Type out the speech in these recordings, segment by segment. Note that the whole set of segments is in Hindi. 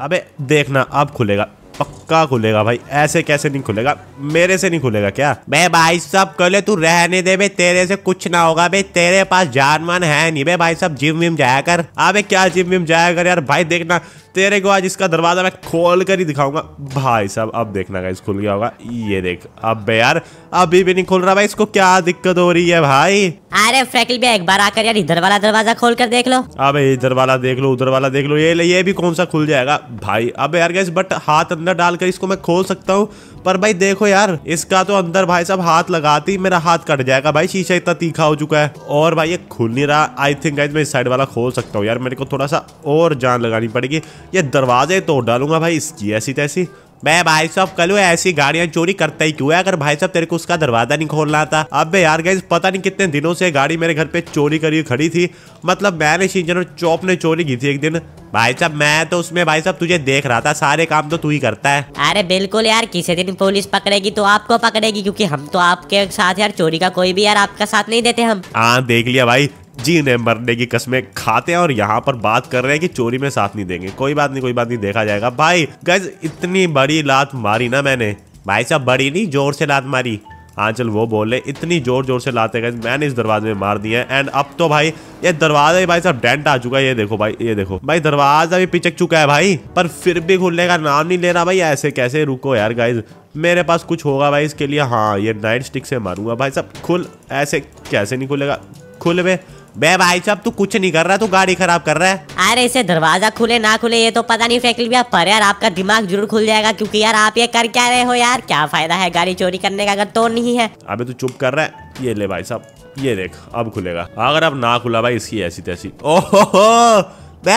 अबे देखना अब खुलेगा पक्का खुलेगा भाई ऐसे कैसे नहीं खुलेगा मेरे से नहीं खुलेगा क्या बे भाई साहब कले तू रहने दे बे तेरे से कुछ ना होगा बे तेरे पास जान मान है नहीं बे भाई साहब जिम विम जाया कर अबे क्या जिम विम जाया कर यार भाई देखना तेरे को आज इसका दरवाजा मैं खोल कर ही दिखाऊंगा भाई साहब अब देखना गाइस खुल गया होगा ये देख अब बे यार अभी भी नहीं खुल रहा भाई इसको क्या दिक्कत हो रही है भाई अरे फ्रैकल भी एक बार आकर यार इधर वाला दरवाजा खोल कर देख लो अबे इधर वाला देख लो उधर वाला देख लो ये ये भी कौन सा खुल जाएगा भाई अब यार गैस बट हाथ अंदर डाल डालकर इसको मैं खोल सकता हूँ पर भाई देखो यार इसका तो अंदर भाई साहब हाथ लगाते ही मेरा हाथ कट जाएगा भाई शीशा इतना तीखा हो चुका है और भाई ये खुल नहीं रहा आई थिंक गाइज मैं इस साइड वाला खोल सकता हूँ यार मेरे को थोड़ा सा और जान लगानी पड़ेगी ये दरवाजे तोड़ डालूंगा भाई इसकी ऐसी तैसी मैं भाई साहब कल ऐसी गाड़ियां चोरी करता ही क्यों है अगर भाई साहब तेरे को उसका दरवाजा नहीं खोलना था अब यार गई पता नहीं कितने दिनों से गाड़ी मेरे घर पे चोरी करी खड़ी थी मतलब मैंने शिंजन और चौप ने चोरी की थी एक दिन भाई साहब मैं तो उसमें भाई साहब तुझे देख रहा था सारे काम तो तू ही करता है अरे बिल्कुल यार किसी दिन पुलिस पकड़ेगी तो आपको पकड़ेगी क्योंकि हम तो आपके साथ यार चोरी का कोई भी यार आपका साथ नहीं देते हम हाँ देख लिया भाई जी ने मरने की कस्में खाते हैं और यहाँ पर बात कर रहे हैं कि चोरी में साथ नहीं देंगे कोई बात नहीं कोई बात नहीं देखा जाएगा भाई गज इतनी बड़ी लात मारी ना मैंने भाई साहब बड़ी नहीं जोर से लात मारी हाँ चल वो बोले इतनी जोर जोर से लाते गए मैंने इस दरवाजे में मार दिया एंड अब तो भाई ये दरवाजा ही भाई साहब डेंट आ चुका है ये देखो भाई ये देखो भाई दरवाजा भी पिचक चुका है भाई पर फिर भी खुलने का नाम नहीं ले रहा भाई ऐसे कैसे रुको यार गाइज मेरे पास कुछ होगा भाई इसके लिए हाँ ये नाइट स्टिक से मारूंगा भाई साहब खुल ऐसे कैसे नहीं खुलेगा खुल भाई बे भाई साहब तू कुछ नहीं कर रहा तू गाड़ी खराब कर रहा है अरे इसे दरवाजा खुले ना खुले ये तो पता नहीं फैकल भी पर यार आपका दिमाग जरूर खुल जाएगा क्योंकि यार आप ये कर क्या रहे हो यार क्या फायदा है गाड़ी चोरी करने का अगर तो नहीं है अबे तू चुप कर रहा है ये ले भाई साहब ये देख अब खुलेगा अगर अब ना खुला भाई इसकी ऐसी तैसी ओहो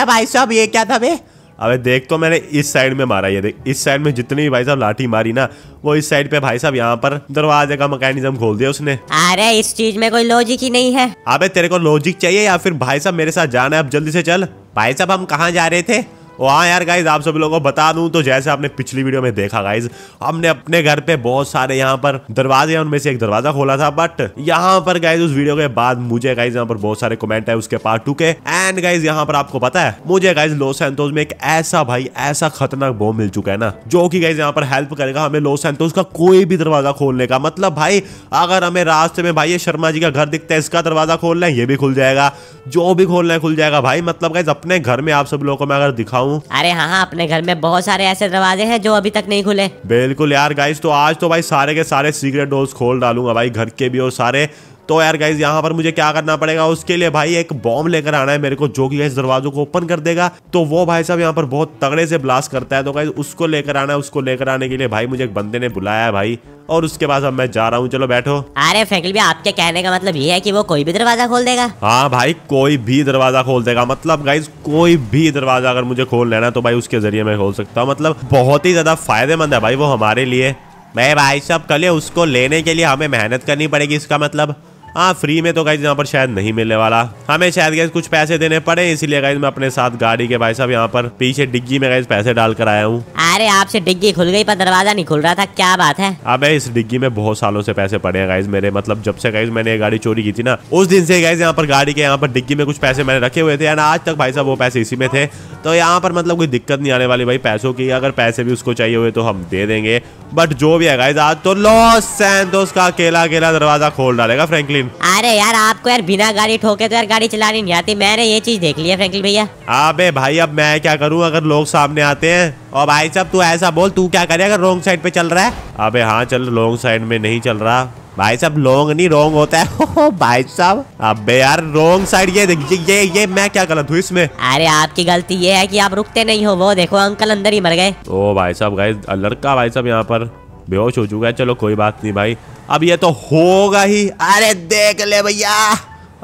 भाई साहब ये क्या था भाई अबे देख तो मैंने इस साइड में मारा ये देख इस साइड में जितनी भी भाई साहब लाठी मारी ना वो इस साइड पे भाई साहब यहाँ पर दरवाजे का मैकेनिज्म खोल दिया उसने अरे इस चीज में कोई लॉजिक ही नहीं है अबे तेरे को लॉजिक चाहिए या फिर भाई साहब मेरे साथ जाना है अब जल्दी से चल भाई साहब हम कहाँ जा रहे थे हाँ यार गाइज आप सभी लोगों को बता दूं तो जैसे आपने पिछली वीडियो में देखा गाइज हमने अपने घर पे बहुत सारे यहाँ पर दरवाजे हैं उनमें से एक दरवाजा खोला था बट यहाँ पर गाइज उस वीडियो के बाद मुझे गाइज यहाँ पर बहुत सारे कमेंट है उसके पार्ट टू के एंड गाइज यहाँ पर आपको पता है मुझे गाइज लो सेंतोज में एक ऐसा भाई ऐसा खतरनाक बॉम मिल चुका है ना जो की गाइज यहाँ पर हेल्प करेगा हमें लो एंतोज का कोई भी दरवाजा खोलने का मतलब भाई अगर हमें रास्ते में भाई ये शर्मा जी का घर दिखता है इसका दरवाजा खोलना है ये भी खुल जाएगा जो भी खोलना है खुल जाएगा भाई मतलब गाइज अपने घर में आप सब लोगों को मैं अगर दिखाऊं हूँ अरे हाँ, हाँ अपने घर में बहुत सारे ऐसे दरवाजे हैं जो अभी तक नहीं खुले बिल्कुल यार गाइस तो आज तो भाई सारे के सारे सीक्रेट डोर्स खोल डालूंगा भाई घर के भी और सारे तो यार गाइज यहाँ पर मुझे क्या करना पड़ेगा उसके लिए भाई एक बॉम्ब लेकर आना है मेरे को जो कि गाइज दरवाजों को ओपन कर देगा तो वो भाई साहब यहाँ पर बहुत तगड़े से ब्लास्ट करता है तो गाइज उसको लेकर आना है उसको लेकर आने के लिए भाई मुझे एक बंदे ने बुलाया है भाई और उसके बाद अब मैं जा रहा हूँ चलो बैठो अरे फ्रेंकल भी आपके कहने का मतलब ये है कि वो कोई भी दरवाजा खोल देगा हाँ भाई कोई भी दरवाजा खोल देगा मतलब गाइज कोई भी दरवाजा अगर मुझे खोल लेना तो भाई उसके जरिए मैं खोल सकता हूँ मतलब बहुत ही ज्यादा फायदेमंद है भाई वो हमारे लिए मैं भाई साहब कल उसको लेने के लिए हमें मेहनत करनी पड़ेगी इसका मतलब हाँ फ्री में तो गाइज यहाँ पर शायद नहीं मिलने वाला हमें शायद गाइज कुछ पैसे देने पड़े इसीलिए गाइज मैं अपने साथ गाड़ी के भाई साहब यहाँ पर पीछे डिग्गी में गाइज पैसे डाल कर आया हूँ अरे आपसे डिग्गी खुल गई पर दरवाजा नहीं खुल रहा था क्या बात है अब इस डिग्गी में बहुत सालों से पैसे पड़े हैं गाइज मेरे मतलब जब से गाइज मैंने गाड़ी चोरी की थी ना उस दिन से गाइज यहाँ पर गाड़ी के यहाँ पर डिग्गी में कुछ पैसे मैंने रखे हुए थे एंड आज तक भाई साहब वो पैसे इसी में थे तो यहाँ पर मतलब कोई दिक्कत नहीं आने वाली भाई पैसों की अगर पैसे भी उसको चाहिए हुए तो हम दे देंगे बट जो भी है गाइज आज तो लॉस सैंतोस का अकेला अकेला दरवाजा खोल डालेगा फ्रैंकलिन अरे यार आपको यार बिना गाड़ी ठोके तो यार गाड़ी चलानी नहीं आती मैंने ये चीज देख लिया फ्रेंकली भैया अबे भाई अब मैं क्या करूँ अगर लोग सामने आते हैं और भाई साहब तू ऐसा बोल तू क्या करे अगर रोंग साइड पे चल रहा है अबे हाँ चल रोंग साइड में नहीं चल रहा भाई साहब लॉन्ग नहीं रोंग होता है भाई साहब अबे यार रोंग साइड ये देख ये ये मैं क्या गलत हूँ इसमें अरे आपकी गलती ये है कि आप रुकते नहीं हो वो देखो अंकल अंदर ही मर गए ओ भाई साहब गाय लड़का भाई साहब यहाँ पर बेहोश हो चुका है चलो कोई बात नहीं भाई अब ये तो होगा ही अरे देख ले भैया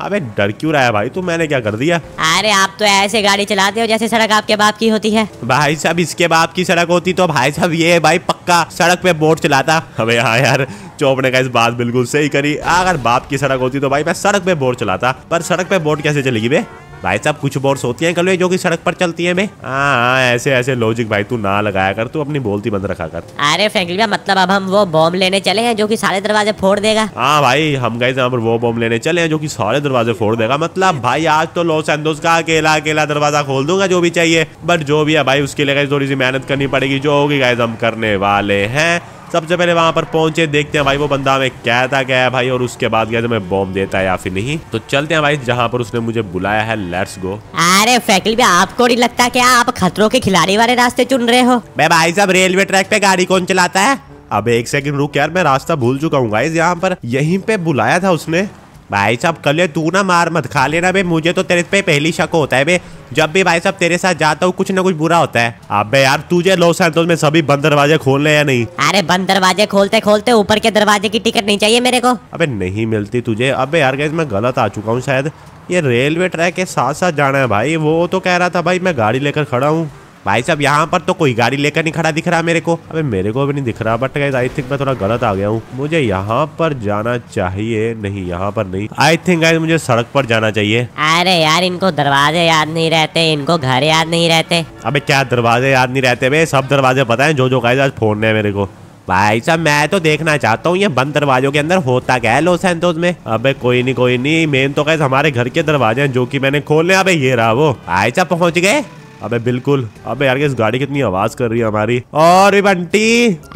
अबे डर क्यों रहा है भाई तू तो मैंने क्या कर दिया अरे आप तो ऐसे गाड़ी चलाते हो जैसे सड़क आपके बाप की होती है भाई साहब इसके बाप की सड़क होती तो भाई साहब ये भाई पक्का सड़क पे बोट चलाता अबे हाँ यार चोप ने कहा इस बात बिल्कुल सही करी अगर बाप की सड़क होती तो भाई मैं सड़क पे बोट चलाता पर सड़क पे बोट कैसे चलेगी भाई भाई साहब कुछ बोर्ड होती हैं कलवे जो कि सड़क पर चलती है हाँ, हाँ ऐसे ऐसे लॉजिक भाई तू ना लगाया कर तू अपनी बोलती बंद रखा कर अरे फ्रेंकली मतलब अब हम वो बॉम्ब लेने चले हैं जो कि सारे दरवाजे फोड़ देगा हाँ भाई हम गए पर वो बॉम्ब लेने चले हैं जो कि सारे दरवाजे फोड़ देगा मतलब भाई आज तो लॉस एंडोस का अकेला अकेला दरवाजा खोल दूंगा जो भी चाहिए बट जो भी है भाई उसके लिए थोड़ी सी मेहनत करनी पड़ेगी जो होगी गाइज हम करने वाले हैं सबसे पहले वहां पर पहुंचे देखते हैं भाई वो बंदा हमें कहता क्या है भाई और उसके बाद गया मैं बॉम्ब देता है या फिर नहीं तो चलते हैं भाई जहाँ पर उसने मुझे बुलाया है लेट्स गो अरे फैकल भी आपको नहीं लगता क्या आप खतरों के खिलाड़ी वाले रास्ते चुन रहे हो मैं भाई साहब रेलवे ट्रैक पे गाड़ी कौन चलाता है अब एक सेकंड रुक यार मैं रास्ता भूल चुका हूँ यहाँ पर यहीं पे बुलाया था उसने भाई साहब कल तू ना मार मत खा लेना भाई मुझे तो तेरे पे पहली शक होता है भाई जब भी भाई साहब तेरे साथ जाता हूँ कुछ ना कुछ बुरा होता है अबे यार तुझे लॉस एंजल्स तो में सभी बंद दरवाजे खोलने या नहीं अरे बंद दरवाजे खोलते खोलते ऊपर के दरवाजे की टिकट नहीं चाहिए मेरे को अबे नहीं मिलती तुझे अबे यार गैस मैं गलत आ चुका हूँ शायद ये रेलवे ट्रैक के साथ साथ जाना है भाई वो तो कह रहा था भाई मैं गाड़ी लेकर खड़ा हूँ भाई साहब यहाँ पर तो कोई गाड़ी लेकर नहीं खड़ा दिख रहा मेरे को अबे मेरे को भी नहीं दिख रहा बट आई थिंक मैं थोड़ा गलत आ गया हूँ मुझे यहाँ पर जाना चाहिए नहीं यहाँ पर नहीं आई थिंक गाइज मुझे सड़क पर जाना चाहिए अरे यार इनको दरवाजे याद नहीं रहते इनको घर याद नहीं रहते अबे क्या दरवाजे याद नहीं रहते भाई सब दरवाजे पता है जो जो गाइज आज फोन ने मेरे को भाई साहब मैं तो देखना चाहता हूँ ये बंद दरवाजों के अंदर होता क्या है लॉस सैंतोस में अबे कोई नहीं कोई नहीं मेन तो कैसे हमारे घर के दरवाजे हैं जो कि मैंने खोले अबे ये रहा वो भाई साहब पहुंच गए अबे बिल्कुल अबे यार इस गाड़ी कितनी आवाज कर रही है हमारी और बंटी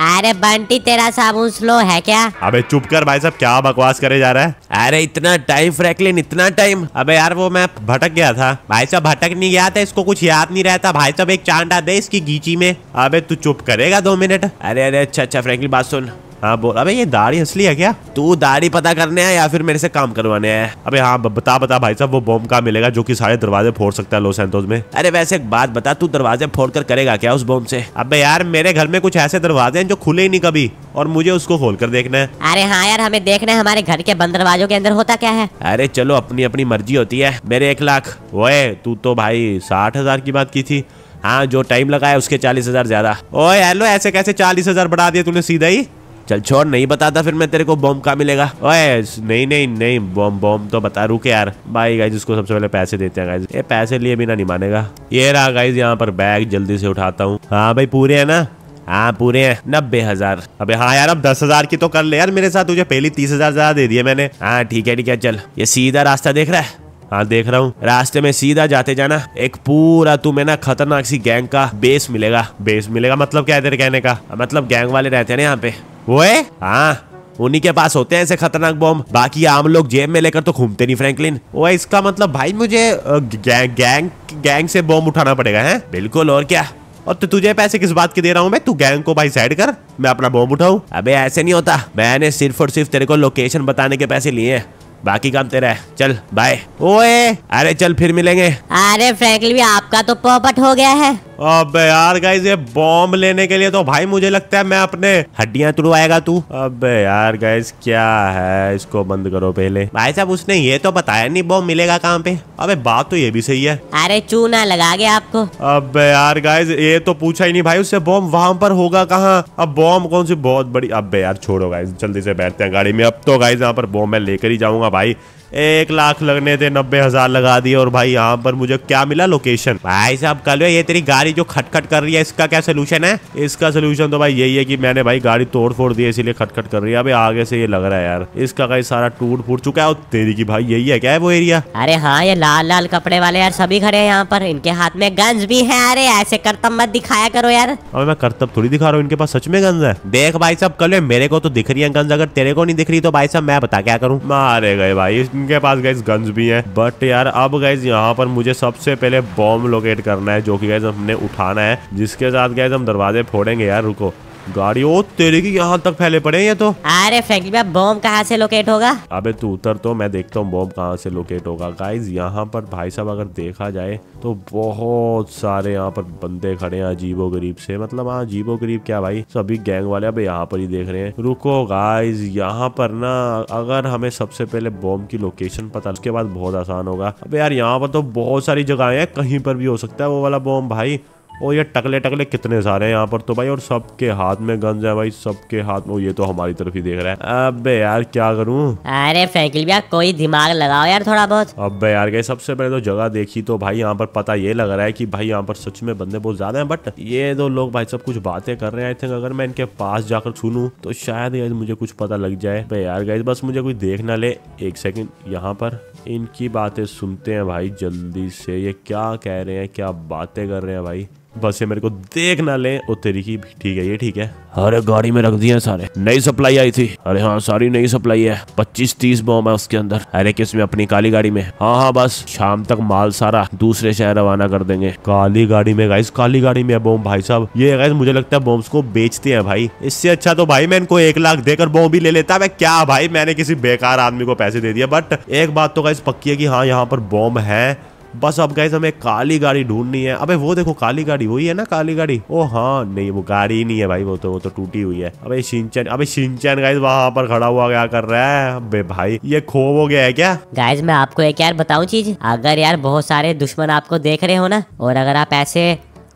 अरे बंटी तेरा साबुन स्लो है क्या अबे चुप कर भाई साहब क्या बकवास करे जा रहा है अरे इतना टाइम फ्रैंकलिन इतना टाइम अबे यार वो मैं भटक गया था भाई साहब भटक नहीं गया था इसको कुछ याद नहीं रहता भाई साहब एक चांटा दे इसकी गीची में अबे तू चुप करेगा दो मिनट अरे अरे अच्छा अच्छा फ्रैंकलिन बात सुन हाँ बोल अबे ये दाढ़ी असली है क्या तू दाढ़ी पता करने है या फिर मेरे से काम करवाने है अबे हाँ बता बता भाई साहब वो बॉम्ब कहाँ मिलेगा जो कि सारे दरवाजे फोड़ सकता है लॉस सैंतोस में अरे वैसे एक बात बता तू दरवाजे फोड़ कर करेगा क्या उस बॉम्ब से अबे यार मेरे घर में कुछ ऐसे दरवाजे हैं जो खुले ही नहीं कभी और मुझे उसको खोल कर देखना है अरे हाँ यार हमें देखना है हमारे घर के बंद दरवाजों के अंदर होता क्या है अरे चलो अपनी अपनी मर्जी होती है मेरे एक लाख वो तू तो भाई साठ हजार की बात की थी हाँ जो टाइम लगा है उसके चालीस हजार ज्यादा ओए हेलो ऐसे कैसे चालीस हजार बढ़ा दिया तूने सीधा ही चल छोड़ नहीं बताता फिर मैं तेरे को बॉम्ब कहा मिलेगा नहीं नहीं नहीं बॉम्ब बॉम्ब तो बता रुके यार भाई गाइज उसको सबसे पहले पैसे देते हैं गाइज ये पैसे लिए बिना नहीं मानेगा ये रहा गाइज यहाँ पर बैग जल्दी से उठाता हूँ हाँ भाई पूरे है ना हाँ पूरे हैं नब्बे हजार अबे हाँ यार अब दस हजार की तो कर ले यार मेरे साथ तुझे पहली तीस हजार ज्यादा दे दिए मैंने हाँ ठीक है ठीक है चल ये सीधा रास्ता देख रहा है हाँ देख रहा हूँ रास्ते में सीधा जाते जाना एक पूरा तुम्हें ना खतरनाक सी गैंग का बेस मिलेगा बेस मिलेगा मतलब क्या है तेरे कहने का मतलब गैंग वाले रहते हैं ना यहाँ पे ओए आ, हाँ, उन्हीं के पास होते हैं ऐसे खतरनाक बॉम्ब बाकी आम लोग जेब में लेकर तो घूमते नहीं फ्रैंकलिन वो इसका मतलब भाई मुझे गैंग गैंग गैंग से बॉम्ब उठाना पड़ेगा है बिल्कुल और क्या और तो तुझे पैसे किस बात के दे रहा हूँ मैं तू गैंग को भाई साइड कर मैं अपना बॉम्ब उठाऊ अबे ऐसे नहीं होता मैंने सिर्फ और सिर्फ तेरे को लोकेशन बताने के पैसे लिए बाकी काम तेरा है चल बाय ओए अरे चल फिर मिलेंगे अरे फ्रैंकली भी आपका तो पॉपट हो गया है अबे यार गाइज ये बॉम्ब लेने के लिए तो भाई मुझे लगता है मैं अपने हड्डियां तुड़वाएगा तू अबे यार गाइज क्या है इसको बंद करो पहले भाई साहब उसने ये तो बताया नहीं बॉम्ब मिलेगा कहाँ पे अबे बात तो ये भी सही है अरे चूना लगा गया आपको अबे यार गाइज ये तो पूछा ही नहीं भाई उससे बॉम्ब वहाँ पर होगा कहाँ अब बॉम्ब कौन सी बहुत बड़ी अब यार छोड़ो गाइज जल्दी से बैठते हैं गाड़ी में अब तो गाइज यहाँ पर बॉम्ब मैं लेकर ही जाऊंगा Cuiabá aí एक लाख लगने थे नब्बे हजार लगा दिए और भाई यहाँ पर मुझे क्या मिला लोकेशन भाई साहब कल ये तेरी गाड़ी जो खटखट कर रही है इसका क्या सोल्यूशन है इसका सोल्यूशन तो भाई यही है कि मैंने भाई गाड़ी तोड़ फोड़ दी है इसीलिए खटखट कर रही है अभी आगे से ये लग रहा है यार इसका कहीं सारा टूट फूट चुका है और तेरी की भाई यही है क्या है वो एरिया अरे हाँ ये लाल लाल कपड़े वाले यार सभी खड़े हैं यहाँ पर इनके हाथ में गंज भी है अरे ऐसे करतब मत दिखाया करो यार अब मैं करतब थोड़ी दिखा रहा हूँ इनके पास सच में गंज है देख भाई साहब कल मेरे को तो दिख रही है गंज अगर तेरे को नहीं दिख रही तो भाई साहब मैं बता क्या करूँ मारे गए भाई इनके पास गाइज गन्स भी हैं बट यार अब गाइज यहाँ पर मुझे सबसे पहले बॉम्ब लोकेट करना है जो कि गाइज हमने उठाना है जिसके साथ गाइज हम दरवाजे फोड़ेंगे यार रुको गाड़ी तेरे की यहाँ तक फैले पड़े ये तो अरे फ्रेंकली भाई बॉम्ब कहाँ से लोकेट होगा अबे तू उतर तो मैं देखता हूँ बॉम्ब कहाँ से लोकेट होगा गाइज यहाँ पर भाई साहब अगर देखा जाए तो बहुत सारे यहाँ पर बंदे खड़े हैं अजीबो गरीब से मतलब हाँ अजीबो गरीब क्या भाई सभी गैंग वाले अब यहाँ पर ही देख रहे हैं रुको गाइज यहाँ पर ना अगर हमें सबसे पहले बॉम्ब की लोकेशन पता उसके बाद बहुत आसान होगा अब यार यहाँ पर तो बहुत सारी जगह है कहीं पर भी हो सकता है वो वाला बॉम्ब भाई और ये टकले टकले कितने सारे हैं यहाँ पर तो भाई और सबके हाथ में गंज है भाई सबके हाथ में ये तो हमारी तरफ ही देख रहा है अबे यार क्या करूँ अरे फैकल भैया कोई दिमाग लगाओ यार थोड़ा बहुत अबे यार गए सबसे पहले तो जगह देखी तो भाई यहाँ पर पता ये लग रहा है की भाई यहाँ पर सच में बंदे बहुत ज्यादा है बट ये दो लोग भाई सब कुछ बातें कर रहे हैं आई थिंक अगर मैं इनके पास जाकर सुनू तो शायद मुझे कुछ पता लग जाए यार गए बस मुझे कुछ देख ना ले एक सेकेंड यहाँ पर इनकी बातें सुनते हैं भाई जल्दी से ये क्या कह रहे हैं क्या बातें कर रहे हैं भाई बस ये मेरे को देख ना ले ओ तेरी की ठीक है ये ठीक है अरे गाड़ी में रख दिए सारे नई सप्लाई आई थी अरे हाँ सारी नई सप्लाई है पच्चीस तीस बॉम है उसके अंदर अरे किस में अपनी काली गाड़ी में हाँ हाँ बस शाम तक माल सारा दूसरे शहर रवाना कर देंगे काली गाड़ी में गाइस काली गाड़ी में बोम भाई साहब ये गाइस मुझे लगता है बॉम्ब को बेचते हैं भाई इससे अच्छा तो भाई मैं इनको एक लाख देकर बॉम्ब भी ले लेता क्या भाई मैंने किसी बेकार आदमी को पैसे दे दिया बट एक बात तो गाइज पक्की है कि हाँ यहाँ पर बॉम्ब है बस अब गाइज हमें काली गाड़ी ढूंढनी है अबे वो देखो काली गाड़ी वही है ना काली गाड़ी ओ हाँ नहीं वो गाड़ी नहीं है भाई वो तो वो तो टूटी हुई है अबे सिंचन अबे सिंचन गाइज वहां पर खड़ा हुआ क्या कर रहा है अबे भाई ये खो हो गया है क्या गाइज मैं आपको एक यार बताऊं चीज अगर यार बहुत सारे दुश्मन आपको देख रहे हो ना और अगर आप ऐसे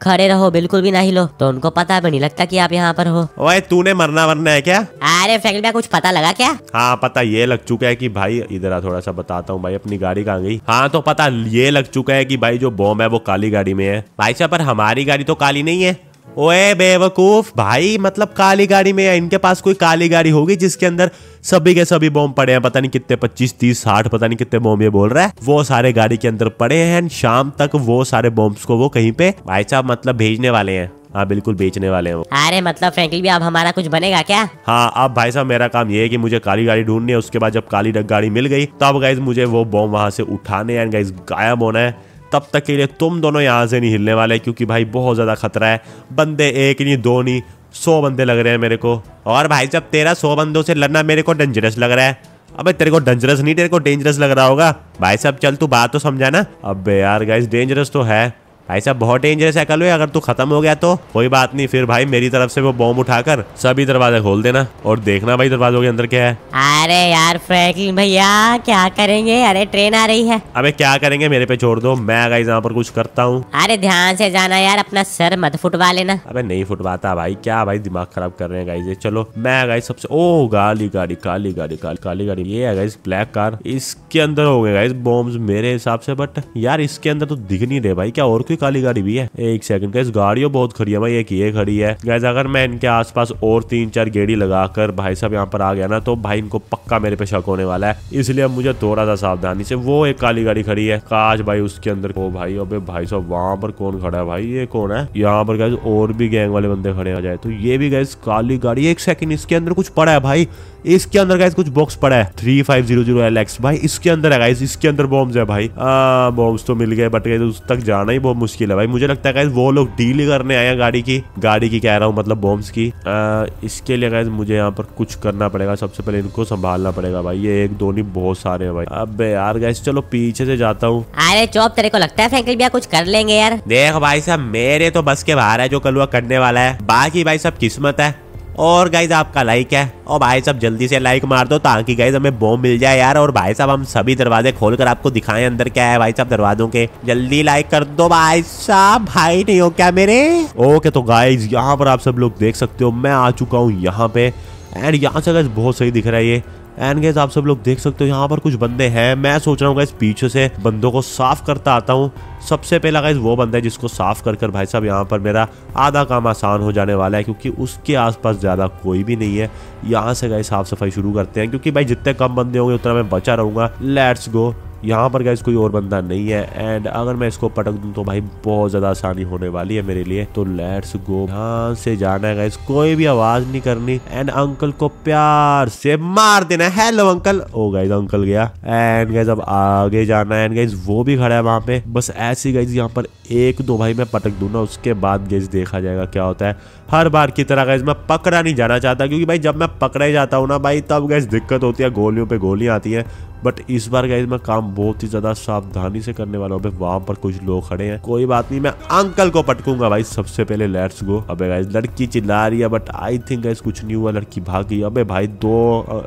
खड़े रहो बिल्कुल भी ना हिलो तो उनको पता भी नहीं लगता कि आप यहाँ पर हो ओए तूने मरना वरना है क्या अरे फैकल्टी कुछ पता लगा क्या हाँ पता ये लग चुका है की भाई इधर थोड़ा सा बताता हूँ भाई अपनी गाड़ी कहाँ गई हाँ तो पता ये लग चुका है की भाई जो बॉम्ब है वो काली गाड़ी में है भाई साहब पर हमारी गाड़ी तो काली नहीं है ओए बेवकूफ भाई मतलब काली गाड़ी में इनके पास कोई काली गाड़ी होगी जिसके अंदर सभी के सभी बॉम्ब पड़े हैं पता नहीं कितने पच्चीस तीस साठ पता नहीं कितने बॉम्ब ये बोल रहा है वो सारे गाड़ी के अंदर पड़े हैं शाम तक वो सारे बॉम्ब्स को वो कहीं पे भाई साहब मतलब भेजने वाले हैं हाँ बिल्कुल बेचने वाले हैं वो अरे मतलब फ्रेंकली भी अब हमारा कुछ बनेगा क्या हाँ अब भाई साहब मेरा काम ये है कि मुझे काली गाड़ी ढूंढनी है उसके बाद जब काली गाड़ी मिल गई तब गाइज मुझे वो बॉम्ब वहाँ से उठाने एंड गाइज गायब होना है तब तक के लिए तुम दोनों यहाँ से नहीं हिलने वाले क्योंकि भाई बहुत ज़्यादा खतरा है बंदे एक नहीं दो नहीं सौ बंदे लग रहे हैं मेरे को और भाई जब तेरा सौ बंदों से लड़ना मेरे को डेंजरस लग रहा है अबे तेरे को डेंजरस नहीं तेरे को डेंजरस लग रहा होगा भाई साहब चल तू बात तो समझा ना अबे यार गाइस डेंजरस तो है भाई साहब बहुत डेंजरस है कल अगर तू खत्म हो गया तो कोई बात नहीं फिर भाई मेरी तरफ से वो बॉम्ब उठाकर सभी दरवाजे खोल देना और देखना भाई दरवाजों के अंदर क्या है अरे यार फ्रैंकलिन भैया क्या करेंगे अरे ट्रेन आ रही है अबे क्या करेंगे मेरे पे छोड़ दो मैं आगे यहाँ पर कुछ करता हूँ अरे ध्यान से जाना यार अपना सर मत फुटवा लेना अब नहीं फुटवाता भाई क्या भाई दिमाग खराब कर रहे हैं गाइज चलो मैं आगे सबसे ओ गाली गाड़ी काली गाड़ी काली काली गाड़ी ये है गाइज ब्लैक कार इसके अंदर हो गए गाइज बॉम्ब मेरे हिसाब से बट यार इसके अंदर तो दिख नहीं रहे भाई क्या और की काली गाड़ी भी है एक सेकंड का इस गाड़ियों बहुत खड़ी है भाई एक ये खड़ी है गैस अगर मैं इनके आसपास और तीन चार गेड़ी लगाकर भाई साहब यहाँ पर आ गया ना तो भाई इनको पक्का मेरे पे शक होने वाला है इसलिए मुझे थोड़ा सा सावधानी से वो एक काली गाड़ी खड़ी है काज भाई उसके अंदर को भाई अबे भाई साहब वहां पर कौन खड़ा है भाई ये कौन है यहाँ पर गैस और भी गैंग वाले बंदे खड़े हो जाए तो ये भी गैस काली गाड़ी एक सेकंड इसके अंदर कुछ पड़ा है भाई इसके अंदर गैस कुछ बॉक्स पड़ा है three five zero zero L X भाई इसके अंदर है गाइस इसके अंदर बॉम्ब है भाई बॉम्ब तो मिल गए बट गए उस तक जाना ही बॉम्ब मुश्किल है भाई मुझे लगता है वो लोग डील करने आए हैं गाड़ी की गाड़ी की कह रहा हूँ मतलब बॉम्ब्स की आ, इसके लिए गाय मुझे यहाँ पर कुछ करना पड़ेगा सबसे पहले इनको संभालना पड़ेगा भाई ये एक दो नहीं बहुत सारे है भाई अब यार गैस चलो पीछे से जाता हूँ अरे चौब तेरे को लगता है साइकिल भैया कुछ कर लेंगे यार देख भाई साहब मेरे तो बस के बाहर है जो कलुआ करने वाला है बाकी भाई सब किस्मत है और गाइज आपका लाइक है और भाई साहब जल्दी से लाइक मार दो ताकि गाइज हमें बॉम्ब मिल जाए यार और भाई साहब हम सभी दरवाजे खोल कर आपको दिखाएं अंदर क्या है भाई साहब दरवाजों के जल्दी लाइक कर दो भाई साहब भाई नहीं हो क्या मेरे ओके तो गाइज यहाँ पर आप सब लोग देख सकते हो मैं आ चुका हूँ यहाँ पे एंड यहाँ से गाइज बहुत सही दिख रहा है ये एंड गैस आप सब लोग देख सकते हो यहाँ पर कुछ बंदे हैं मैं सोच रहा हूँ गैस पीछे से बंदों को साफ करता आता हूँ सबसे पहला गाइज वो बंदा है जिसको साफ कर कर भाई साहब यहाँ पर मेरा आधा काम आसान हो जाने वाला है क्योंकि उसके आसपास ज़्यादा कोई भी नहीं है यहाँ से गाइज साफ सफाई शुरू करते हैं क्योंकि भाई जितने कम बंदे होंगे उतना मैं बचा रहूंगा लेट्स गो यहाँ पर गैस कोई और बंदा नहीं है एंड अगर मैं इसको पटक दूँ तो भाई बहुत ज़्यादा आसानी होने वाली है मेरे लिए तो लेट्स गो यहाँ से जाना है गैस कोई भी आवाज़ नहीं करनी एंड अंकल को प्यार से मार देना है हेलो अंकल ओ गाइज अंकल गया एंड गैस अब आगे जाना है एंड गैस वो भी खड़ा है वहाँ पे बस ऐसी ही गैस यहाँ पर एक दो भाई मैं पटक दूँ ना उसके बाद गैस देखा जाएगा क्या होता है हर बार की तरह गैस मैं पकड़ा नहीं जाना चाहता क्योंकि भाई जब मैं पकड़े जाता हूँ ना भाई तब गैस दिक्कत होती है गोलियों पर गोलियाँ आती हैं बट इस बार गाइज मैं काम बहुत ही ज्यादा सावधानी से करने वाला हूँ वहां पर कुछ लोग खड़े हैं कोई बात नहीं मैं अंकल को पटकूंगा भाई सबसे पहले लेट्स गो अबे गाइज लड़की चिल्ला रही है बट आई थिंक गाइज कुछ नहीं हुआ लड़की भाग गई अबे भाई दो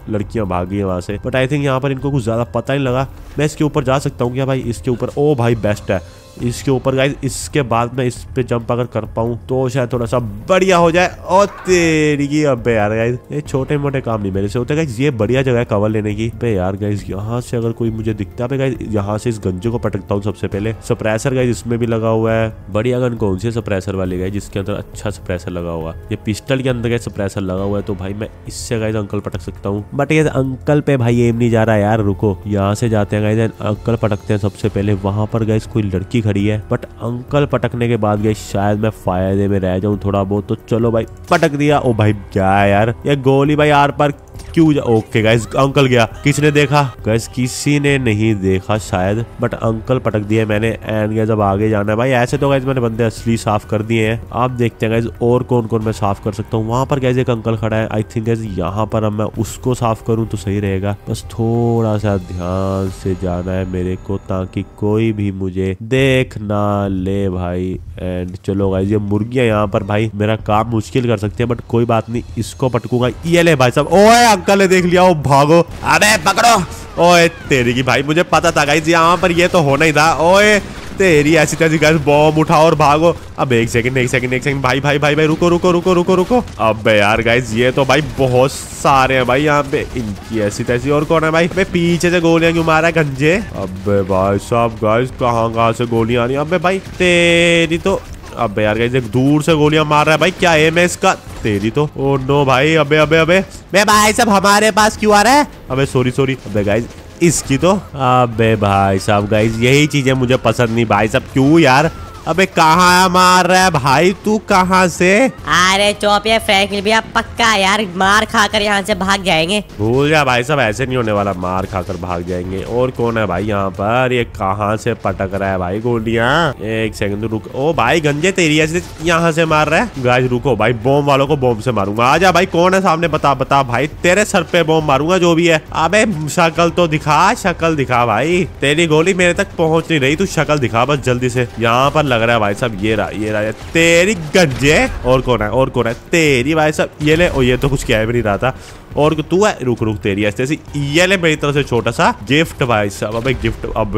लड़कियां भाग गई वहां से बट आई थिंक यहाँ पर इनको कुछ ज्यादा पता नहीं लगा मैं इसके ऊपर जा सकता हूँ क्या भाई इसके ऊपर ओ भाई बेस्ट है इसके ऊपर गाइस इसके बाद मैं इस पे जंप अगर कर पाऊँ तो शायद थोड़ा सा बढ़िया हो जाए और तेरी अब यार गाइस ये छोटे मोटे काम नहीं मेरे से होते गाइस ये बढ़िया जगह है कवर लेने की पे यार गाइस यहाँ से अगर कोई मुझे दिखता है यहाँ से इस गंजे को पटकता हूँ सबसे पहले सप्रेसर गाइस इसमें भी लगा हुआ है बढ़िया गन कौन सी सप्रेसर वाली गए जिसके अंदर अच्छा सप्रेसर लगा हुआ ये पिस्टल के अंदर गए सप्रेसर लगा हुआ है तो भाई मैं इससे गाइस अंकल पटक सकता हूँ बट ये अंकल पे भाई एम नहीं जा रहा यार रुको यहाँ से जाते हैं गाइज अंकल पटकते हैं सबसे पहले वहां पर गए कोई लड़की खड़ी है बट अंकल पटकने के बाद गई शायद मैं फायदे में रह जाऊं थोड़ा बहुत तो चलो भाई पटक दिया ओ भाई क्या यार ये गोली भाई आर पर क्यों जा ओके गाइस अंकल गया किसने देखा गाइस किसी ने नहीं देखा शायद बट अंकल पटक दिया मैंने एंड गया जब आगे जाना है भाई ऐसे तो गाइज मैंने बंदे असली साफ कर दिए हैं आप देखते हैं गाइज और कौन कौन मैं साफ कर सकता हूँ वहां पर गाइज एक अंकल खड़ा है आई थिंक गाइज यहाँ पर अब मैं उसको साफ करूँ तो सही रहेगा बस थोड़ा सा ध्यान से जाना है मेरे को ताकि कोई भी मुझे देख ना ले भाई एंड चलो गाइज ये मुर्गियां यहाँ पर भाई मेरा काम मुश्किल कर सकती है बट कोई बात नहीं इसको पटकूंगा ये ले भाई साहब ओए है अंकल ने देख लिया वो भागो अबे पकड़ो ओए तेरी की भाई मुझे पता था गाइस यहाँ पर ये तो होना ही था ओए तेरी ऐसी तैसी गैस बॉम्ब उठाओ और भागो अब एक सेकंड एक सेकंड एक सेकंड भाई भाई भाई भाई रुको रुको रुको रुको रुको अब यार गाइस ये तो भाई बहुत सारे हैं भाई यहाँ पे इनकी ऐसी तैसी और कौन है भाई मैं पीछे से गोलियां क्यों मारा गंजे अब भाई साहब गाइस कहाँ कहाँ से गोलियां आ रही अब भाई तेरी तो अब यार गाइस एक दूर से गोलियां मार रहा है भाई क्या एम है इसका तेरी तो ओ oh नो भाई अबे अबे अबे बे भाई सब हमारे पास क्यों आ रहा है अबे सॉरी सॉरी अबे गाइस इसकी तो अबे भाई साहब गाइस यही चीजें मुझे पसंद नहीं भाई साहब क्यों यार अबे कहा मार रहा है भाई तू कहा से अरे चौपिया फ्रैंकलिन भैया पक्का यार मार खाकर यहाँ से भाग जाएंगे भूल जा भाई साहब ऐसे नहीं होने वाला मार खा कर भाग जाएंगे और कौन है भाई यहाँ पर ये कहा से पटक रहा है भाई गोलियाँ एक सेकंड रुक ओ भाई गंजे तेरी ऐसे यहाँ से मार रहा है गाज रुको भाई बॉम वालों को बॉम्ब से मारूंगा आजा भाई कौन है सामने बता बता भाई तेरे सर पे बॉम्ब मारूंगा जो भी है अबे शक्ल तो दिखा शक्ल दिखा भाई तेरी गोली मेरे तक पहुंच नहीं रही तू शक्ल दिखा बस जल्दी से यहाँ पर लग रहा है भाई साहब ये रहा ये रहा तेरी गंजे और कौन है और कौन है तेरी भाई साहब ये ले और ये तो कुछ कह भी नहीं रहा था और तू है रुक रुक तेरी ऐसे ऐसी ये ले मेरी तरफ से छोटा सा गिफ्ट भाई साहब अबे गिफ्ट अब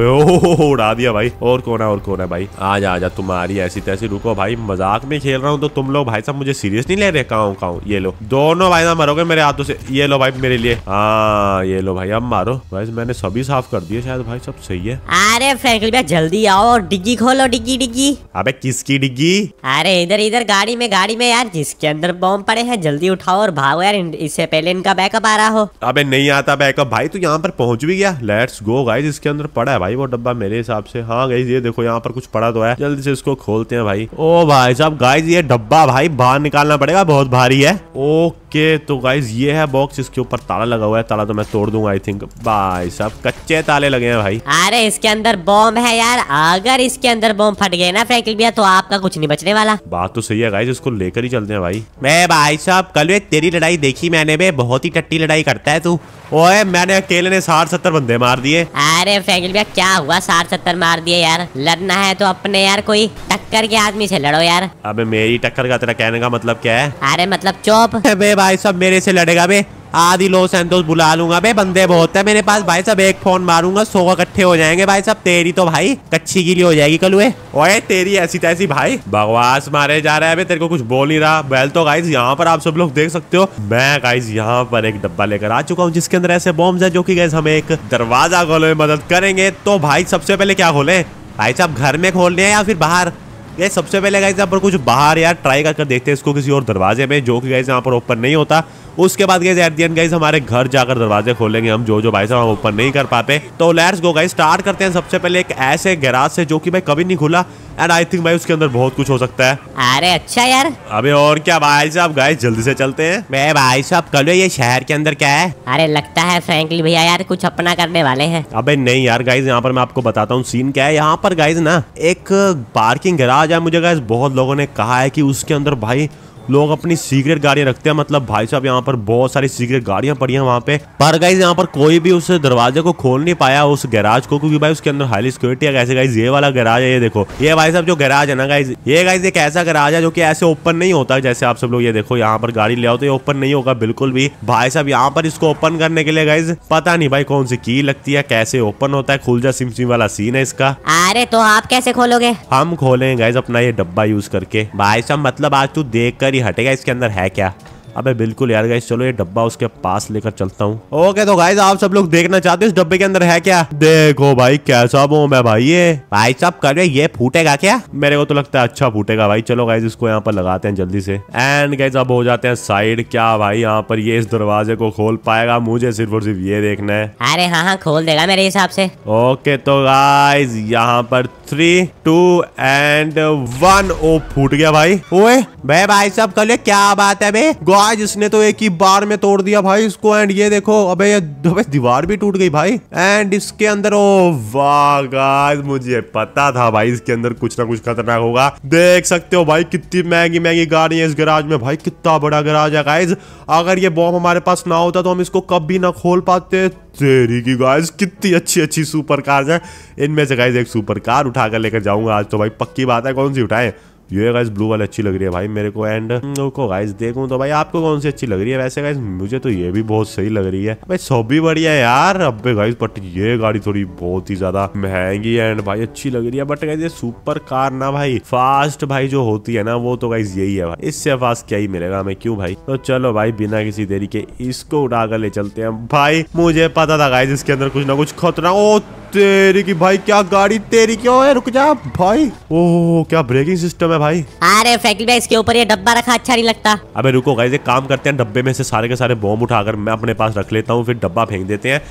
उड़ा दिया भाई और कौन है और कौन है भाई जा आ जा तुम्हारी ऐसी तैसी रुको भाई मजाक में खेल रहा हूँ तो तुम लोग भाई साहब मुझे सीरियस नहीं ले रहे काउ काउ ये लो दोनों भाई साहब मरोगे मेरे हाथों से ये लो भाई मेरे लिए हाँ ये लो भाई अब मारो भाई मैंने सभी साफ कर दिए शायद भाई सब सही है अरे फ्रेंकली भाई जल्दी आओ और डिग्गी खोलो डिग्गी डिग्गी अबे किसकी डिग्गी अरे इधर इधर गाड़ी में गाड़ी में यार जिसके अंदर बॉम्ब पड़े हैं जल्दी उठाओ और भागो यार इससे पहले इनका का बैकअप आ रहा हो अबे नहीं आता बैकअप भाई तू यहाँ पर पहुंच भी गया लेट्स गो गाइज इसके अंदर पड़ा है भाई वो डब्बा मेरे हिसाब से हाँ गाइज ये देखो यहाँ पर कुछ पड़ा तो है जल्दी से इसको खोलते हैं भाई ओ भाई साहब गाइज ये डब्बा भाई बाहर निकालना पड़ेगा बहुत भारी है ओके तो गाइज ये है बॉक्स इसके ऊपर ताला लगा हुआ है ताला तो मैं तोड़ दूंगा आई थिंक भाई साहब कच्चे ताले लगे हैं भाई अरे इसके अंदर बॉम्ब है यार अगर इसके अंदर बॉम्ब फट गए ना फ्रैंकल भैया तो आपका कुछ नहीं बचने वाला बात तो सही है गाइज इसको लेकर ही चलते हैं भाई मैं भाई साहब कल तेरी लड़ाई देखी मैंने बहुत बहुत ही टट्टी लड़ाई करता है तू ओए मैंने अकेले ने साठ सत्तर बंदे मार दिए अरे फ्रेंकिल भैया क्या हुआ साठ सत्तर मार दिए यार लड़ना है तो अपने यार कोई टक्कर के आदमी से लड़ो यार अबे मेरी टक्कर का तेरा कहने का मतलब क्या है अरे मतलब चौप अबे भाई सब मेरे से लड़ेगा बे आदि लो संतोष बुला लूंगा भाई बंदे बहुत है मेरे पास भाई सब एक फोन मारूंगा सो इकट्ठे हो जाएंगे भाई साहब तेरी तो भाई कच्ची गिली हो जाएगी कल ओए तेरी ऐसी तैसी भाई बकवास मारे जा रहा है तेरे को कुछ बोल नहीं रहा बैल तो गाइज यहाँ पर आप सब लोग देख सकते हो मैं गाइज यहाँ पर एक डब्बा लेकर आ चुका हूँ जिसके अंदर ऐसे बॉम्ब है जो की गाइज हमें एक दरवाजा खोलने में मदद करेंगे तो भाई सबसे पहले क्या खोले भाई साहब घर में खोलने हैं या फिर बाहर गए सबसे पहले गाइज यहाँ पर कुछ बाहर यार ट्राई कर, कर देखते हैं इसको किसी और दरवाजे में जो कि गाइज यहाँ पर ओपन नहीं होता उसके बाद गए एट दी एंड गाइज हमारे घर जाकर दरवाजे खोलेंगे हम जो जो भाई साहब हम ओपन नहीं कर पाते तो लेट्स गो गाइज स्टार्ट करते हैं सबसे पहले एक ऐसे गैराज से जो कि भाई कभी नहीं खुला एंड आई थिंक भाई उसके अंदर बहुत कुछ हो सकता है अरे अच्छा यार अबे और क्या भाई साहब गाय जल्दी से चलते हैं मैं भाई साहब कल ये शहर के अंदर क्या है अरे लगता है फ्रेंकली भैया यार कुछ अपना करने वाले हैं अबे नहीं यार गाइज यहाँ पर मैं आपको बताता हूँ सीन क्या है यहाँ पर गाइज ना एक पार्किंग गराज है मुझे गाइज बहुत लोगों ने कहा है की उसके अंदर भाई लोग अपनी सीक्रेट गाड़ियां रखते हैं मतलब भाई साहब यहाँ पर बहुत सारी सीक्रेट गाड़ियां पड़ी हैं वहाँ पे पर गाइज यहाँ पर कोई भी उस दरवाजे को खोल नहीं पाया उस गैराज को क्योंकि भाई उसके अंदर हाईली सिक्योरिटी है कैसे गाइज ये वाला गैराज है ये देखो ये भाई साहब जो गैराज है ना गाइज ये गाइज एक ऐसा गैराज है जो की ऐसे ओपन नहीं होता जैसे आप सब लोग ये देखो यहाँ पर गाड़ी ले आओ तो ये ओपन नहीं होगा बिल्कुल भी भाई साहब यहाँ पर इसको ओपन करने के लिए गाइज पता नहीं भाई कौन सी की लगती है कैसे ओपन होता है खुल जा सिम सिम वाला सीन है इसका अरे तो आप कैसे खोलोगे हम खोले गाइज अपना ये डब्बा यूज करके भाई साहब मतलब आज तू देख कर हटेगा इसके अंदर है क्या अबे बिल्कुल यार गाइस चलो ये डब्बा उसके पास लेकर चलता हूँ ओके तो गाइस आप सब लोग देखना चाहते हो इस डब्बे के अंदर है क्या देखो भाई कैसा वो मैं भाई ये भाई साहब कर ये फूटेगा क्या मेरे को तो लगता है अच्छा फूटेगा भाई चलो गाइज इसको यहाँ पर लगाते हैं जल्दी से एंड गाइज अब हो जाते हैं साइड क्या भाई यहाँ पर ये इस दरवाजे को खोल पाएगा मुझे सिर्फ और सिर्फ ये देखना है अरे हाँ हाँ खोल देगा मेरे हिसाब से ओके तो गाइज यहाँ पर थ्री टू एंड वन ओ फूट गया भाई ओए भाई भाई साहब कर क्या बात है भाई आज इसने तो एक ही बार में तोड़ दिया भाई इसको एंड ये देखो अबे ये अबे दीवार भी टूट गई भाई एंड इसके अंदर ओ वाह गाइस मुझे पता था भाई इसके अंदर कुछ ना कुछ खतरनाक होगा देख सकते हो भाई कितनी महंगी महंगी गाड़ी है इस गराज में भाई कितना बड़ा गराज है गाइज अगर ये बॉम्ब हमारे पास ना होता तो हम इसको कभी ना खोल पाते तेरी की गाइस कितनी अच्छी अच्छी सुपर कार्स हैं इनमें से गाइस एक सुपर कार उठाकर लेकर जाऊंगा आज तो भाई पक्की बात है कौन सी उठाएं ये गाइस ब्लू वाली अच्छी लग रही है भाई मेरे को एंड को गाइस देखूं तो भाई आपको कौन सी अच्छी लग रही है वैसे गाइस मुझे तो ये भी बहुत सही लग रही है भाई सब भी बढ़िया है यार अब गाइस बट ये गाड़ी थोड़ी बहुत ही ज्यादा महंगी एंड भाई अच्छी लग रही है बट गाइस ये सुपर कार ना भाई फास्ट भाई जो होती है ना वो तो गाइस यही है इससे फास्ट क्या ही मिलेगा हमें क्यों भाई तो चलो भाई बिना किसी देरी के इसको उठा कर ले चलते हैं भाई मुझे पता था गाइस इसके अंदर कुछ ना कुछ खतरा ओ तेरी की भाई क्या गाड़ी तेरी क्यों है रुक जा भाई ओह क्या ब्रेकिंग सिस्टम है भाई अरे फैक्ट्री भाई इसके ऊपर ये डब्बा रखा अच्छा नहीं लगता अबे रुको गाइस एक काम करते हैं डब्बे में से सारे के सारे बॉम्ब उठाकर मैं अपने पास रख लेता हूँ फिर डब्बा फेंक देते हैं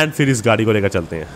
एंड फिर इस गाड़ी को लेकर चलते हैं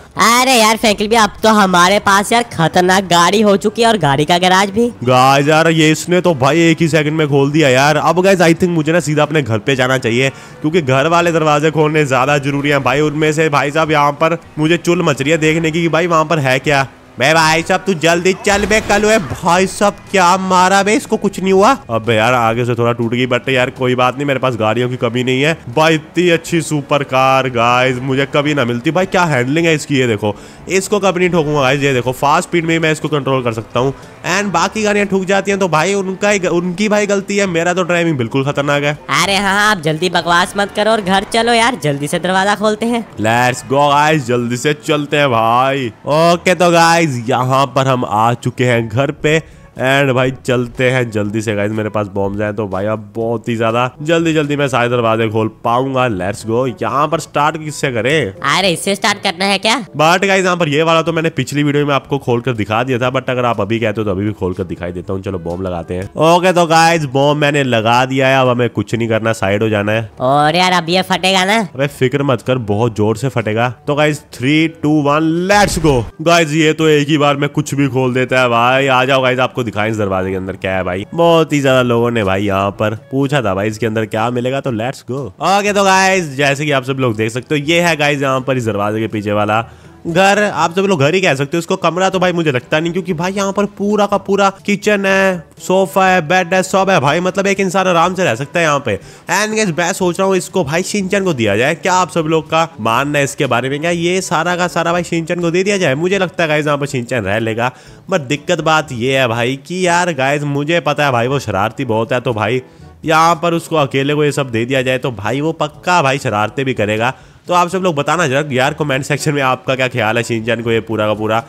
अरे यार फैक्ट्री भाई अब तो हमारे पास यार खतरनाक गाड़ी हो चुकी है और गाड़ी का गराज भी गाइस यार ये इसने तो भाई एक ही सेकंड में खोल दिया यार अब गाइस आई थिंक मुझे ना सीधा अपने घर पे जाना चाहिए क्योंकि घर वाले दरवाजे खोलने ज्यादा जरूरी है भाई उनमें से भाई साहब यहाँ पर मुझे चुल मच देखने की कि भाई वहाँ पर है क्या बे भाई साहब तू जल्दी चल बे कल वे भाई साहब क्या मारा बे इसको कुछ नहीं हुआ अब यार आगे से थोड़ा टूट गई बट यार कोई बात नहीं मेरे पास गाड़ियों की कमी नहीं है भाई इतनी अच्छी सुपर कार गाइस मुझे कभी ना मिलती भाई क्या हैंडलिंग है इसकी ये देखो इसको कभी नहीं ठोकूंगा गाइस ये देखो फास्ट स्पीड में मैं इसको कंट्रोल कर सकता हूँ एंड बाकी गाड़ियाँ ठुक जाती है तो भाई उनका उनकी भाई गलती है मेरा तो ड्राइविंग बिल्कुल खतरनाक है अरे हाँ आप जल्दी बकवास मत करो और घर चलो यार जल्दी से दरवाजा खोलते हैं लेट्स गो गाइस जल्दी से चलते हैं भाई ओके तो गाइस गाइज यहाँ पर हम आ चुके हैं घर पे एंड भाई चलते हैं जल्दी से गाइज मेरे पास बॉम्ब हैं तो भाई अब बहुत ही ज्यादा जल्दी जल्दी मैं सारे दरवाजे खोल पाऊंगा लेट्स गो यहाँ पर स्टार्ट किससे करे अरे इससे स्टार्ट करना है क्या बट गाइज यहाँ पर ये वाला तो मैंने पिछली वीडियो में आपको खोल कर दिखा दिया था बट अगर आप अभी कहते हो तो अभी भी खोल कर दिखाई देता हूँ चलो बॉम्ब लगाते हैं ओके तो गाइज बॉम्ब मैंने लगा दिया है अब हमें कुछ नहीं करना साइड हो जाना है और यार अब ये फटेगा ना अरे फिक्र मत कर बहुत जोर से फटेगा तो guys three two one let's go guys ये तो एक ही बार में कुछ भी खोल देता है भाई आ जाओ गाइज आपको दिखाई इस दरवाजे के अंदर क्या है भाई बहुत ही ज्यादा लोगों ने भाई यहाँ पर पूछा था भाई इसके अंदर क्या मिलेगा तो लेट्स गो ओके तो गाइज जैसे कि आप सब लोग देख सकते हो ये है गाइज यहाँ पर इस दरवाजे के पीछे वाला घर आप सब लोग घर ही कह सकते हो उसको कमरा तो भाई मुझे लगता नहीं क्योंकि भाई यहाँ पर पूरा का पूरा किचन है सोफा है बेड है सब है भाई मतलब एक इंसान आराम से रह सकता है यहाँ पे एंड गेस मैं सोच रहा हूँ इसको भाई सिंचन को दिया जाए क्या आप सब लोग का मानना है इसके बारे में क्या ये सारा का सारा भाई सिंचन को दे दिया जाए मुझे लगता है यहाँ पर सिंचन रह लेगा बट दिक्कत बात ये है भाई कि यार गाय मुझे पता है भाई वो शरारती बहुत है तो भाई यहाँ पर उसको अकेले को ये सब दे दिया जाए तो भाई वो पक्का भाई शरारते भी करेगा तो आप सब लोग बताना जरा यार कमेंट सेक्शन में आपका क्या ख्याल है शिनचैन को ये पूरा का पूरा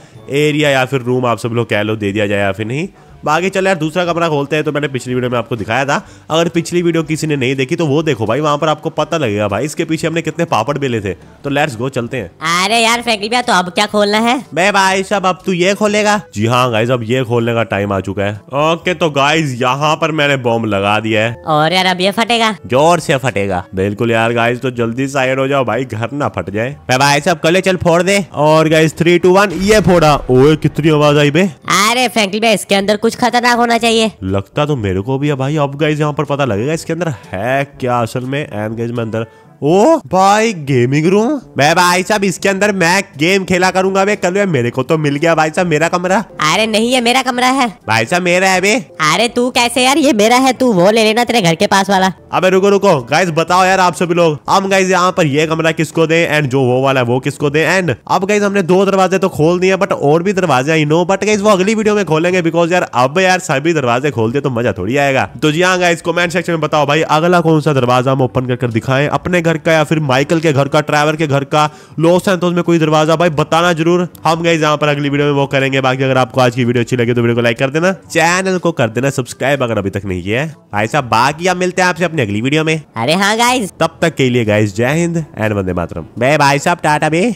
एरिया या फिर रूम आप सब लोग कह लो दे दिया जाए या फिर नहीं बाकी चलो यार दूसरा कमरा खोलते हैं तो मैंने पिछली वीडियो में आपको दिखाया था अगर पिछली वीडियो किसी ने नहीं देखी तो वो देखो भाई वहाँ पर आपको पता लगेगा भाई इसके पीछे हमने कितने पापड़ बेले थे तो लेट्स गो चलते हैं अरे यार फैक्ट्री तो अब क्या खोलना है मैं भाई साहब अब तू ये खोलेगा जी हाँ गाइज अब ये खोलने का टाइम आ चुका है ओके तो गाइज यहाँ पर मैंने बॉम्ब लगा दिया है और यार अब ये फटेगा जोर से फटेगा बिल्कुल यार गाइज तो जल्दी साइड हो जाओ भाई घर ना फट जाए मैं भाई साहब कले चल फोड़ दे और गाइज थ्री टू वन ये फोड़ा ओए कितनी आवाज आई भाई अरे फैक्ट्री इसके अंदर कुछ खतरनाक होना चाहिए लगता तो मेरे को भी है भाई अब गाइज यहाँ पर पता लगेगा इसके अंदर है क्या असल में एंड गाइज में अंदर ओ भाई गेमिंग रूम मैं भाई साहब इसके अंदर मैं गेम खेला करूंगा बे कल मेरे को तो मिल गया भाई साहब मेरा कमरा अरे नहीं ये मेरा कमरा है भाई साहब मेरा है अभी अरे तू कैसे यार ये मेरा है तू वो ले लेना तेरे घर के पास वाला अबे रुको रुको गाइस बताओ यार आप सभी लोग हम गाइस यहाँ पर ये कमरा किसको दे एंड जो वो वाला है वो किसको दे एंड अब गाइस हमने दो दरवाजे तो खोल दिए बट और भी दरवाजे आई नो बट गाइस वो अगली वीडियो में खोलेंगे बिकॉज यार अब यार सभी दरवाजे खोल दिए तो मजा थोड़ी आएगा तो जी हाँ गाइस कमेंट सेक्शन में बताओ भाई अगला कौन सा दरवाजा हम ओपन कर दिखाए अपने घर का या फिर माइकल के घर का ट्रैवर के घर का लॉस सैंतोस में कोई दरवाजा भाई बताना जरूर हम गए यहाँ पर अगली वीडियो में वो करेंगे बाकी अगर आपको आज की वीडियो अच्छी लगी तो वीडियो को लाइक कर देना चैनल को कर देना सब्सक्राइब अगर अभी तक नहीं किया है भाई साहब बाकी आप मिलते हैं आपसे अपनी अगली वीडियो में अरे हाँ गाइज तब तक के लिए गाइज जय हिंद एंड वंदे मातरम भाई साहब टाटा भी